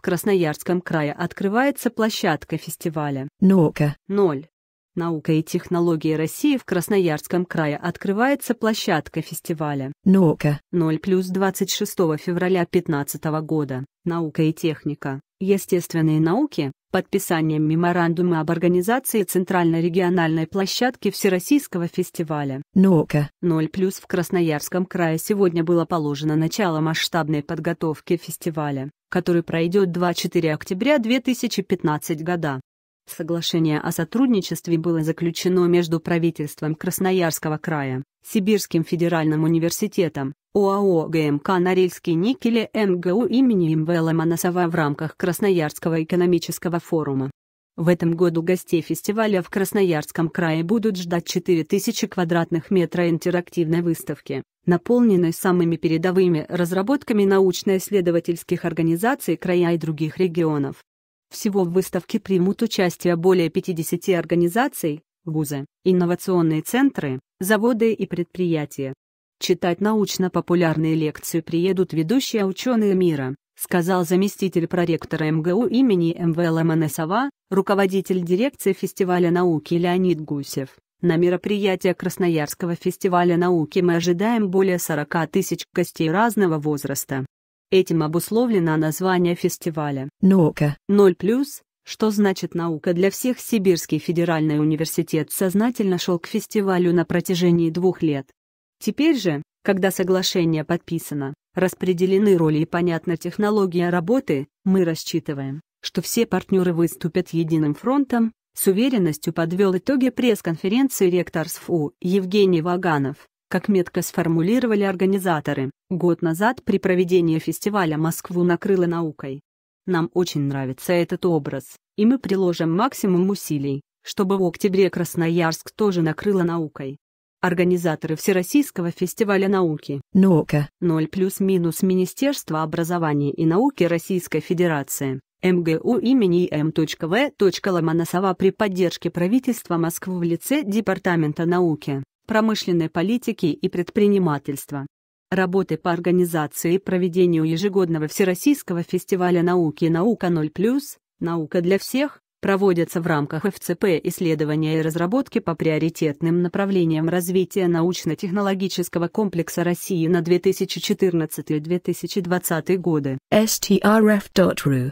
в Красноярском крае открывается площадка фестиваля «Наука». 0. Наука и технологии России в Красноярском крае открывается площадка фестиваля «Наука». 0 плюс 26 февраля 2015 года. Наука и техника. Естественные науки, подписанием меморандума об организации Центрально-региональной площадки Всероссийского фестиваля. НОКа 0 плюс в Красноярском крае сегодня было положено начало масштабной подготовки фестиваля, который пройдет 24 октября 2015 года. Соглашение о сотрудничестве было заключено между правительством Красноярского края, Сибирским федеральным университетом, ОАО ГМК «Норильский никель» МГУ имени МВЛ Манасова в рамках Красноярского экономического форума. В этом году гостей фестиваля в Красноярском крае будут ждать 4000 квадратных метров интерактивной выставки, наполненной самыми передовыми разработками научно-исследовательских организаций края и других регионов. Всего в выставке примут участие более 50 организаций, вузы, инновационные центры, заводы и предприятия. Читать научно-популярные лекции приедут ведущие ученые мира, сказал заместитель проректора МГУ имени МВЛ Манесова, руководитель дирекции фестиваля науки Леонид Гусев. На мероприятие Красноярского фестиваля науки мы ожидаем более 40 тысяч гостей разного возраста. Этим обусловлено название фестиваля. Наука. 0 плюс, что значит наука для всех Сибирский федеральный университет сознательно шел к фестивалю на протяжении двух лет. Теперь же, когда соглашение подписано, распределены роли и понятна технология работы, мы рассчитываем, что все партнеры выступят единым фронтом, с уверенностью подвел итоги пресс-конференции ректор СФУ Евгений Ваганов. Как метко сформулировали организаторы, год назад при проведении фестиваля Москву накрыло наукой. Нам очень нравится этот образ, и мы приложим максимум усилий, чтобы в октябре Красноярск тоже накрыло наукой. Организаторы Всероссийского фестиваля науки «Наука» 0 плюс-минус Министерство образования и науки Российской Федерации МГУ имени М.В. Ломоносова при поддержке правительства Москвы в лице Департамента науки промышленной политики и предпринимательства, работы по организации и проведению ежегодного Всероссийского фестиваля науки «Наука 0+,» «Наука для всех», проводятся в рамках ФЦП исследования и разработки по приоритетным направлениям развития научно-технологического комплекса России на 2014-2020 годы. strf.ru